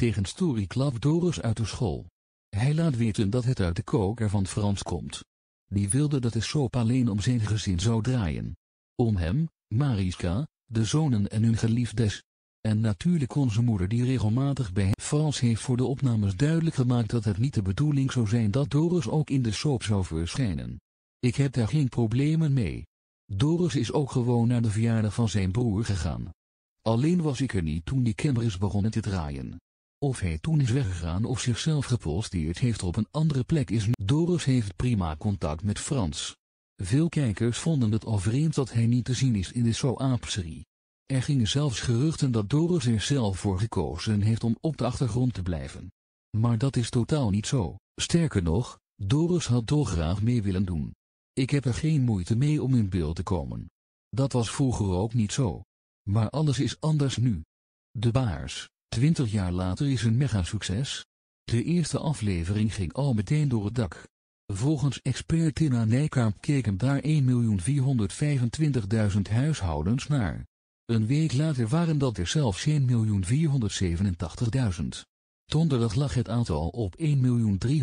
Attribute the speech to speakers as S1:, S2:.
S1: tegen Story Doris uit de school. Hij laat weten dat het uit de koker van Frans komt. Die wilde dat de soap alleen om zijn gezin zou draaien. Om hem, Mariska, de zonen en hun geliefdes. En natuurlijk onze moeder die regelmatig bij Frans heeft voor de opnames duidelijk gemaakt dat het niet de bedoeling zou zijn dat Doris ook in de soap zou verschijnen. Ik heb daar geen problemen mee. Doris is ook gewoon naar de verjaardag van zijn broer gegaan. Alleen was ik er niet toen die cameras begonnen te draaien. Of hij toen is weggegaan of zichzelf geposteerd heeft op een andere plek is Doris heeft prima contact met Frans. Veel kijkers vonden het al vreemd dat hij niet te zien is in de Soap-serie. Er gingen zelfs geruchten dat Doris er zelf voor gekozen heeft om op de achtergrond te blijven. Maar dat is totaal niet zo, sterker nog, Doris had dolgraag mee willen doen. Ik heb er geen moeite mee om in beeld te komen. Dat was vroeger ook niet zo. Maar alles is anders nu. De baars, Twintig jaar later is een mega succes. De eerste aflevering ging al meteen door het dak. Volgens expert Tina Nijkamp keken daar 1.425.000 huishoudens naar. Een week later waren dat er zelfs 1.487.000. Donderdag lag het aantal op 1.300.000.